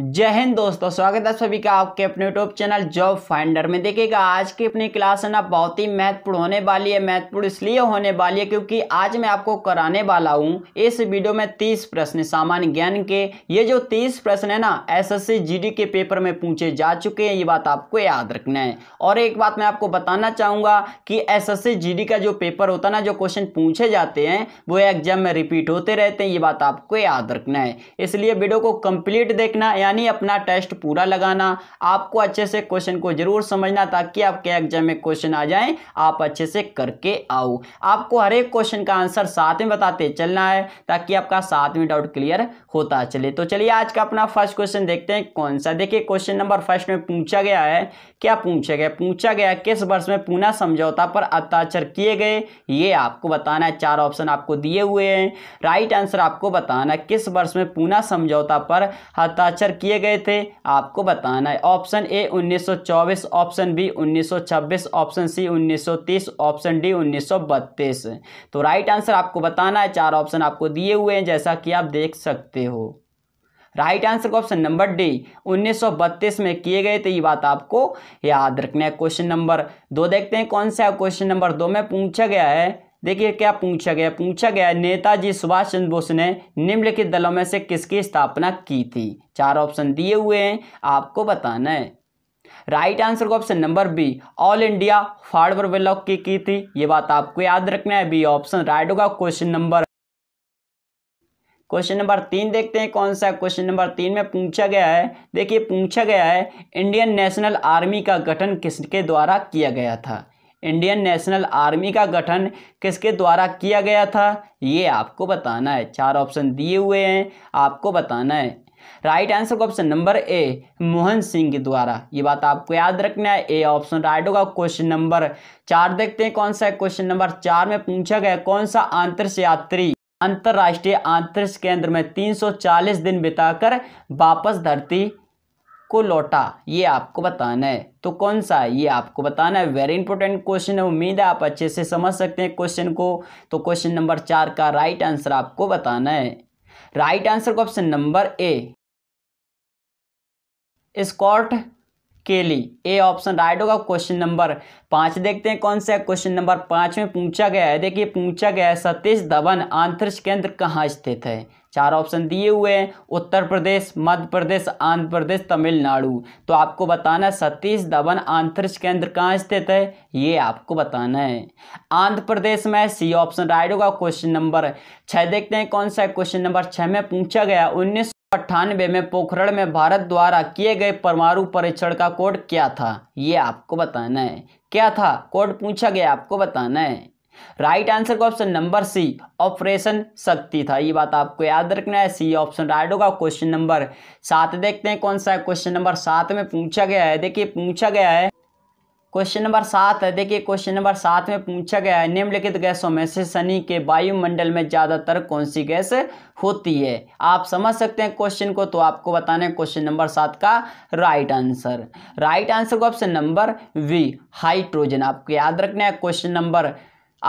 जय हिंद दोस्तों स्वागत है सभी का आपके अपने यूट्यूब चैनल जॉब फाइंडर में देखिएगा आज की अपनी क्लास है ना बहुत ही महत्वपूर्ण होने वाली है महत्वपूर्ण इसलिए होने वाली है क्योंकि आज मैं आपको कराने वाला हूँ इस वीडियो में तीस प्रश्न सामान्य ज्ञान के ये जो तीस प्रश्न है ना एसएससी जीडी के पेपर में पूछे जा चुके हैं ये बात आपको याद रखना है और एक बात मैं आपको बताना चाहूँगा कि एस एस का जो पेपर होता है ना जो क्वेश्चन पूछे जाते हैं वो एग्जाम में रिपीट होते रहते हैं ये बात आपको याद रखना है इसलिए वीडियो को कंप्लीट देखना यानी अपना टेस्ट पूरा लगाना आपको अच्छे से क्वेश्चन को जरूर समझना ताकि आपके एग्जाम में क्वेश्चन आ जाए आप अच्छे से करके आओ आपको हर एक क्वेश्चन का आंसर साथ में बताते चलना है ताकि आपका साथ में डाउट क्लियर होता चले तो चलिए आज का अपना फर्स्ट क्वेश्चन देखते हैं कौन सा देखिए क्वेश्चन नंबर फर्स्ट में पूछा गया है क्या पूछा गया पूछा गया किस वर्ष में पूना समझौता पर अत्याचार किए गए ये आपको बताना है चार ऑप्शन आपको दिए हुए हैं राइट आंसर आपको बताना किस वर्ष में पूना समझौता पर हस्ताक्षर ऑर्डर किए गए थे आपको बताना है option A 1924 option B 1926 option C 1930 option D 1932 तो राइट आंसर आपको बताना है चार ऑप्शन आपको दिए हुए हैं जैसा कि आप देख सकते हो राइट आंसर का ऑप्शन नंबर डी 1932 में किए गए थे ये बात आपको याद रखना है क्वेश्चन नंबर दो देखते हैं कौन सा है क्वेश्चन नंबर दो में पूछा गया है देखिए क्या पूछा गया पूछा गया नेताजी सुभाष चंद्र बोस ने निम्नलिखित दलों में से किसकी स्थापना की थी चार ऑप्शन दिए हुए हैं आपको बताना है राइट आंसर को option number B all India farmer block की की थी ये बात आपको याद रखना है बी ऑप्शन राइट होगा क्वेश्चन नंबर क्वेश्चन नंबर तीन देखते हैं कौन सा क्वेश्चन नंबर तीन में पूछा गया है देखिए पूछा गया है इंडियन नेशनल आर्मी का गठन किसके द्वारा किया गया था इंडियन नेशनल आर्मी का गठन किसके द्वारा किया गया था ये आपको बताना है चार ऑप्शन दिए हुए हैं आपको बताना है राइट आंसर का option number A Mohan Singh के द्वारा ये बात आपको याद रखना है ए ऑप्शन राइट होगा क्वेश्चन नंबर चार देखते हैं कौन सा है क्वेश्चन नंबर चार में पूछा गया कौन सा आंतरिक यात्री अंतर्राष्ट्रीय अंतरिक्ष केंद्र में 340 दिन बिताकर वापस धरती को लौटा ये आपको बताना है तो कौन सा ये आपको बताना है वेरी इंपॉर्टेंट क्वेश्चन है उम्मीद है आप अच्छे से समझ सकते हैं क्वेश्चन को तो क्वेश्चन नंबर चार का राइट आंसर आपको बताना है राइट आंसर का option number A Scott Kelly A option right होगा क्वेश्चन नंबर पाँच देखते हैं कौन सा क्वेश्चन नंबर पाँच में पूछा गया है देखिए पूछा गया है सतीश धवन अंतरिक्ष केंद्र कहाँ स्थित है चार ऑप्शन दिए हुए हैं उत्तर प्रदेश मध्य प्रदेश आंध्र प्रदेश तमिलनाडु तो आपको बताना है सतीश धवन अंतरिक्ष केंद्र कहाँ स्थित है ये आपको बताना है आंध्र प्रदेश में सी ऑप्शन राइट होगा क्वेश्चन नंबर छः देखते हैं कौन सा क्वेश्चन नंबर छः में पूछा गया उन्नीस अट्ठानवे में पोखरण में भारत द्वारा किए गए परमाणु परीक्षण का कोड क्या था ये आपको बताना है क्या था कोड पूछा गया आपको बताना है राइट आंसर का option number C operation Shakti था ये बात आपको याद रखना है सी ऑप्शन राइट होगा क्वेश्चन नंबर सात देखते हैं कौन सा क्वेश्चन नंबर सात में पूछा गया है देखिए पूछा गया है क्वेश्चन नंबर सात है देखिए क्वेश्चन नंबर सात में पूछा गया है निम्नलिखित गैसों में से शनि के वायुमंडल में ज़्यादातर कौन सी गैस होती है आप समझ सकते हैं क्वेश्चन को तो आपको बताना है क्वेश्चन नंबर सात का राइट आंसर राइट आंसर को ऑप्शन नंबर वी हाइड्रोजन आपको याद रखना है क्वेश्चन नंबर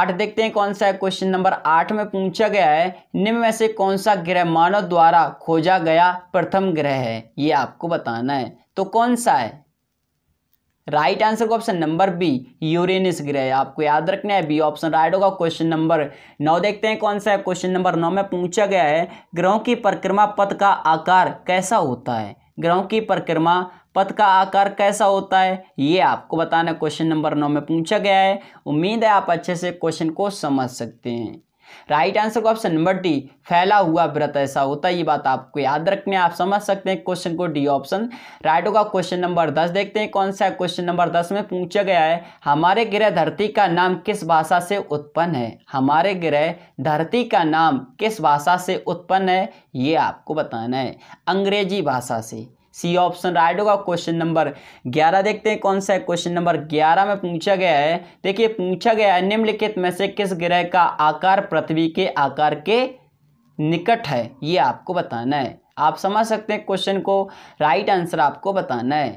आठ देखते हैं कौन सा है क्वेश्चन नंबर आठ में पूछा गया है निम्न में से कौन सा ग्रह मानव द्वारा खोजा गया प्रथम ग्रह है ये आपको बताना है तो कौन सा है राइट आंसर को ऑप्शन नंबर बी यूरेनस ग्रह आपको याद रखना है बी ऑप्शन राइट होगा क्वेश्चन नंबर नौ देखते हैं कौन सा है क्वेश्चन नंबर नौ में पूछा गया है ग्रहों की परिक्रमा पथ का आकार कैसा होता है ग्रहों की परिक्रमा पथ का आकार कैसा होता है ये आपको बताना क्वेश्चन नंबर नौ में पूछा गया है उम्मीद है आप अच्छे से क्वेश्चन को समझ सकते हैं राइट आंसर को ऑप्शन नंबर डी फैला हुआ व्रत ऐसा होता है ये बात आपको याद रखने आप समझ सकते हैं क्वेश्चन को डी ऑप्शन राइट होगा क्वेश्चन नंबर दस देखते हैं कौन सा क्वेश्चन नंबर दस में पूछा गया है हमारे ग्रह धरती का नाम किस भाषा से उत्पन्न है हमारे ग्रह धरती का नाम किस भाषा से उत्पन्न है ये आपको बताना है अंग्रेजी भाषा से सी ऑप्शन राइट होगा क्वेश्चन नंबर ग्यारह देखते हैं कौन सा है क्वेश्चन नंबर ग्यारह में पूछा गया है देखिए पूछा गया है निम्नलिखित में से किस ग्रह का आकार पृथ्वी के आकार के निकट है ये आपको बताना है आप समझ सकते हैं क्वेश्चन को राइट आंसर आपको बताना है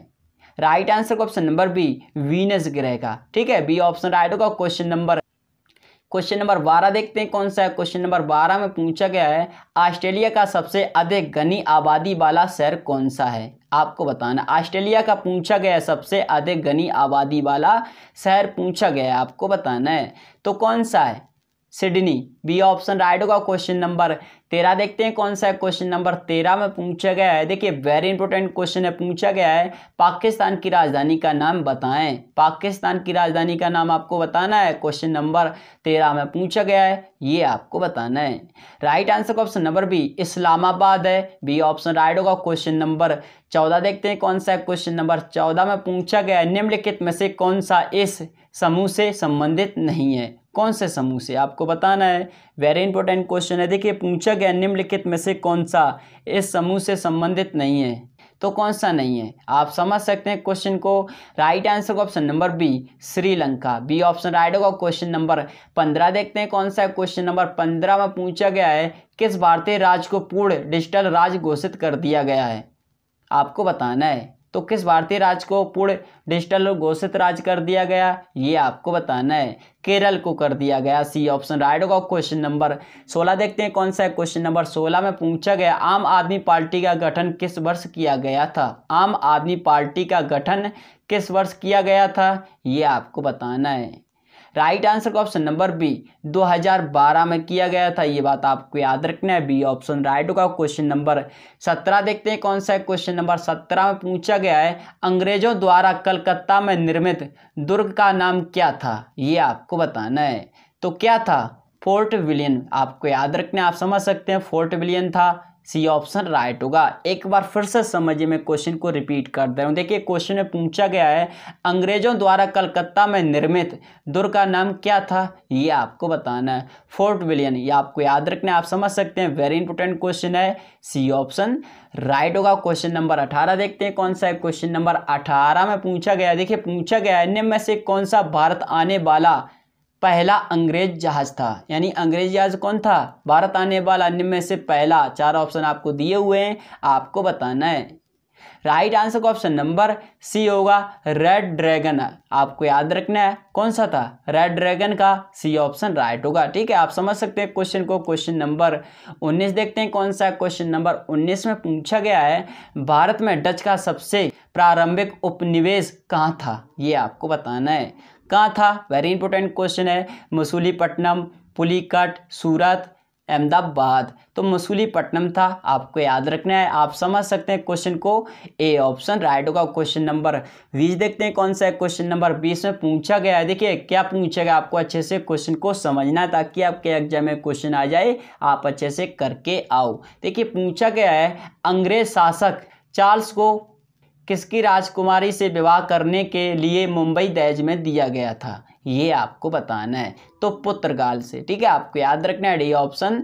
राइट आंसर का ऑप्शन नंबर बी वीनस ग्रह का ठीक है बी ऑप्शन राइट होगा क्वेश्चन नंबर क्वेश्चन नंबर बारह देखते हैं कौन सा है क्वेश्चन नंबर बारह में पूछा गया है ऑस्ट्रेलिया का सबसे अधिक घनी आबादी वाला शहर कौन सा है आपको बताना ऑस्ट्रेलिया का पूछा गया है सबसे अधिक घनी आबादी वाला शहर पूछा गया है आपको बताना है तो कौन सा है सिडनी बी ऑप्शन राइट होगा क्वेश्चन नंबर तेरह देखते हैं कौन सा है क्वेश्चन नंबर तेरह में पूछा गया है देखिए वेरी इंपॉर्टेंट क्वेश्चन है पूछा गया है पाकिस्तान की राजधानी का नाम बताएं पाकिस्तान की राजधानी का नाम आपको बताना है क्वेश्चन नंबर तेरह में पूछा गया है ये आपको बताना है राइट आंसर का ऑप्शन नंबर बी इस्लामाबाद है बी ऑप्शन राइट होगा क्वेश्चन नंबर चौदह देखते हैं कौन सा है क्वेश्चन नंबर चौदह में पूछा गया है निम्नलिखित में से कौन सा इस समूह से संबंधित नहीं है कौन से समूह से आपको बताना है वेरी इंपॉर्टेंट क्वेश्चन है देखिए पूछा गया निम्नलिखित में से कौन सा इस समूह से संबंधित नहीं है तो कौन सा नहीं है आप समझ सकते हैं क्वेश्चन को राइट आंसर का option number B Sri Lanka B option right होगा क्वेश्चन नंबर पंद्रह देखते हैं कौन सा है क्वेश्चन नंबर पंद्रह में पूछा गया है किस भारतीय राज्य को पूर्ण डिजिटल राज्य घोषित कर दिया गया है आपको बताना है तो किस भारतीय राज्य को पूर्ण डिजिटल घोषित राज्य कर दिया गया ये आपको बताना है केरल को कर दिया गया सी ऑप्शन राइट होगा क्वेश्चन नंबर सोलह देखते हैं कौन सा है क्वेश्चन नंबर सोलह में पूछा गया आम आदमी पार्टी का गठन किस वर्ष किया गया था आम आदमी पार्टी का गठन किस वर्ष किया गया था ये आपको बताना है राइट आंसर का ऑप्शन नंबर बी 2012 में किया गया था ये बात आपको याद रखना है बी ऑप्शन राइट होगा क्वेश्चन नंबर 17 देखते हैं कौन सा है क्वेश्चन नंबर 17 में पूछा गया है अंग्रेजों द्वारा कलकत्ता में निर्मित दुर्ग का नाम क्या था ये आपको बताना है तो क्या था फोर्ट विलियन आपको याद रखना आप समझ सकते हैं फोर्ट विलियन था सी ऑप्शन राइट होगा एक बार फिर से समझिए मैं क्वेश्चन को रिपीट कर दे रहा हूँ देखिए क्वेश्चन में पूछा गया है अंग्रेजों द्वारा कलकत्ता में निर्मित दुर्ग का नाम क्या था ये आपको बताना है फोर्ट विलियन ये आपको याद रखना है आप समझ सकते हैं वेरी इंपॉर्टेंट क्वेश्चन है सी ऑप्शन राइट होगा क्वेश्चन नंबर अठारह देखते हैं कौन सा है क्वेश्चन नंबर अठारह में पूछा गया देखिए पूछा गया है में से कौन सा भारत आने वाला पहला अंग्रेज जहाज था यानी अंग्रेज जहाज कौन था भारत आने वाला अन्य में से पहला चार ऑप्शन आपको दिए हुए हैं आपको बताना है राइट आंसर का ऑप्शन नंबर सी होगा रेड ड्रैगन आपको याद रखना है कौन सा था रेड ड्रैगन का सी ऑप्शन राइट होगा ठीक है आप समझ सकते हैं क्वेश्चन को क्वेश्चन नंबर 19 देखते हैं कौन सा क्वेश्चन नंबर 19 में पूछा गया है भारत में डच का सबसे प्रारंभिक उपनिवेश कहाँ था ये आपको बताना है कहाँ था वेरी इंपॉर्टेंट क्वेश्चन है मसूलीपट्टनम पुलिकट सूरत अहमदाबाद तो मसूलीपट्टनम था आपको याद रखना है आप समझ सकते हैं क्वेश्चन को ए ऑप्शन राइट होगा क्वेश्चन नंबर बीस देखते हैं कौन सा है क्वेश्चन नंबर बीस में पूछा गया है देखिए क्या पूछा गया आपको अच्छे से क्वेश्चन को समझना ताकि आपके एग्जाम में क्वेश्चन आ जाए आप अच्छे से करके आओ देखिए पूछा गया है अंग्रेज शासक चार्ल्स को किसकी राजकुमारी से विवाह करने के लिए मुंबई दहेज में दिया गया था ये आपको बताना है तो पुत्रगाल से ठीक है आपको याद रखना है डी ऑप्शन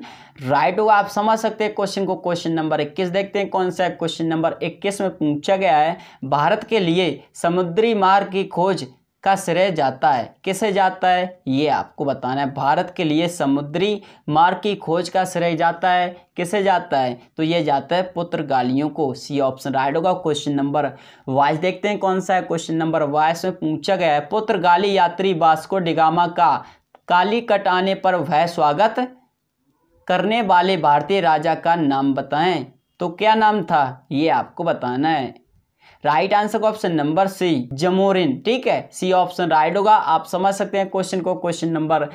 राइट होगा आप समझ सकते हैं क्वेश्चन को क्वेश्चन नंबर 21 देखते हैं कौन सा क्वेश्चन नंबर 21 में पूछा गया है भारत के लिए समुद्री मार्ग की खोज का श्रेय जाता है किसे जाता है ये आपको बताना है भारत के लिए समुद्री मार्ग की खोज का श्रेय जाता है किसे जाता है तो ये जाता है पुत्र गालियों को सी ऑप्शन राइट होगा क्वेश्चन नंबर वाइस देखते हैं कौन सा है क्वेश्चन नंबर वाइस में पूछा गया है पुत्र गाली यात्री बास्को डिगामा का काली कट आने पर वह स्वागत करने वाले भारतीय राजा का नाम बताएं तो क्या नाम था ये आपको बताना है राइट आंसर का ऑप्शन नंबर सी जमोरिन ठीक है सी ऑप्शन राइट होगा आप समझ सकते हैं क्वेश्चन को क्वेश्चन नंबर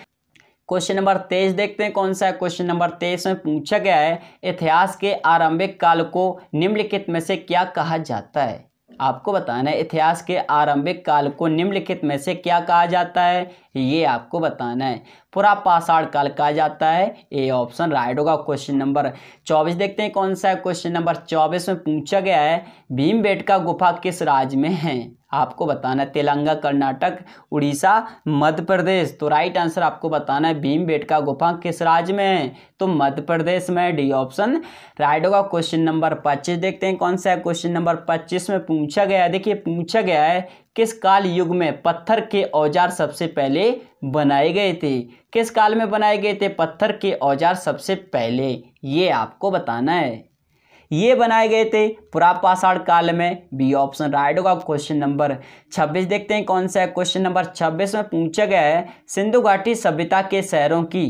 क्वेश्चन नंबर तेईस देखते हैं कौन सा है क्वेश्चन नंबर तेईस में पूछा गया है इतिहास के आरंभिक काल को निम्नलिखित में से क्या कहा जाता है आपको बताना है इतिहास के आरंभिक काल को निम्नलिखित में से क्या कहा जाता है ये आपको बताना है पूरा पाषाण काल कहा जाता है ए ऑप्शन राइट होगा क्वेश्चन नंबर चौबीस देखते हैं कौन सा है क्वेश्चन नंबर चौबीस में पूछा गया है भीम का गुफा किस राज्य में है आपको बताना है तेलंगा कर्नाटक उड़ीसा मध्य प्रदेश तो राइट आंसर आपको बताना है भीम का गुफा किस राज्य में है तो मध्य प्रदेश में डी ऑप्शन राइट होगा क्वेश्चन नंबर पच्चीस देखते हैं कौन सा है क्वेश्चन नंबर पच्चीस में पूछा गया है देखिए पूछा गया है किस काल युग में पत्थर के औजार सबसे पहले बनाए गए थे किस काल में बनाए गए थे पत्थर के औजार सबसे पहले ये आपको बताना है ये बनाए गए थे पुरापाषाण काल में बी ऑप्शन राइट होगा क्वेश्चन नंबर 26 देखते हैं कौन सा है क्वेश्चन नंबर 26 में पूछा गया है सिंधु घाटी सभ्यता के शहरों की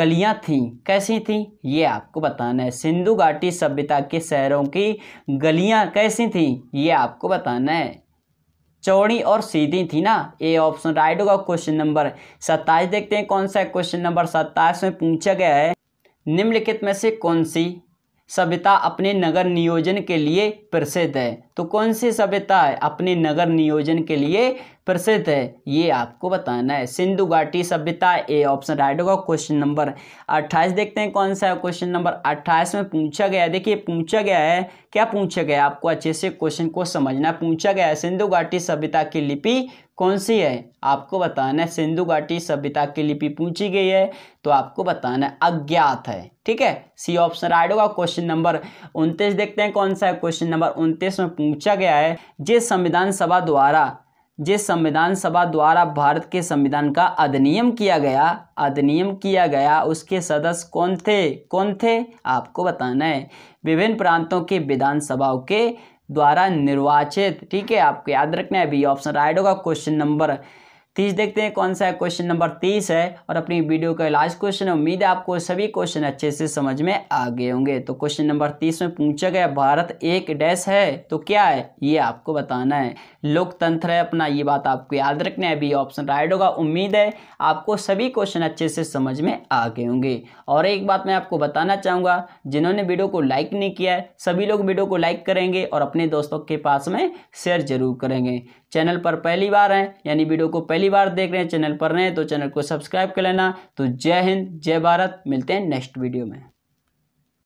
गलियां थीं कैसी थीं ये आपको बताना है सिंधु घाटी सभ्यता के शहरों की गलियां कैसी थीं ये आपको बताना है चौड़ी और सीधी थी ना ए ऑप्शन राइट होगा क्वेश्चन नंबर सत्ताईस देखते हैं कौन सा क्वेश्चन नंबर सत्ताईस में पूछा गया है निम्नलिखित में से कौन सी सभ्यता अपने नगर नियोजन के लिए प्रसिद्ध है तो कौन सी सभ्यता है अपने नगर नियोजन के लिए प्रसिद्ध है ये आपको बताना है सिंधु घाटी सभ्यता ए ऑप्शन राइट होगा क्वेश्चन नंबर अट्ठाईस देखते हैं कौन सा है क्वेश्चन नंबर अट्ठाईस में पूछा गया है देखिए पूछा गया है क्या पूछा गया आपको अच्छे से क्वेश्चन को समझना पूछा गया है सिंधु घाटी सभ्यता की लिपि कौन सी है आपको बताना है सिंधु घाटी सभ्यता की लिपि पूछी गई है तो आपको बताना है अज्ञात है ठीक है सी ऑप्शन राइट होगा क्वेश्चन नंबर उनतीस देखते हैं कौन सा है क्वेश्चन नंबर उनतीस में पूछा गया है जिस संविधान सभा द्वारा जिस संविधान सभा द्वारा भारत के संविधान का अधिनियम किया गया अधिनियम किया गया उसके सदस्य कौन थे कौन थे आपको बताना है विभिन्न प्रांतों के विधानसभाओं के द्वारा निर्वाचित ठीक है आपको याद रखना है बी ऑप्शन राइट होगा क्वेश्चन नंबर तीस देखते हैं कौन सा है क्वेश्चन नंबर तीस है और अपनी वीडियो का लास्ट क्वेश्चन है उम्मीद है आपको सभी क्वेश्चन अच्छे से समझ में आ गए होंगे तो क्वेश्चन नंबर तीस में पूछा गया भारत एक डैश है तो क्या है ये आपको बताना है लोकतंत्र है अपना ये बात आपको याद रखना है अभी ऑप्शन राइट होगा उम्मीद है आपको सभी क्वेश्चन अच्छे से समझ में आ गए होंगे और एक बात मैं आपको बताना चाहूँगा जिन्होंने वीडियो को लाइक नहीं किया है सभी लोग वीडियो को लाइक करेंगे और अपने दोस्तों के पास में शेयर जरूर करेंगे चैनल पर पहली बार हैं यानी वीडियो को पहली पहली बार देख रहे हैं चैनल पर नए तो चैनल को सब्सक्राइब कर लेना तो जय हिंद जय भारत मिलते हैं नेक्स्ट वीडियो में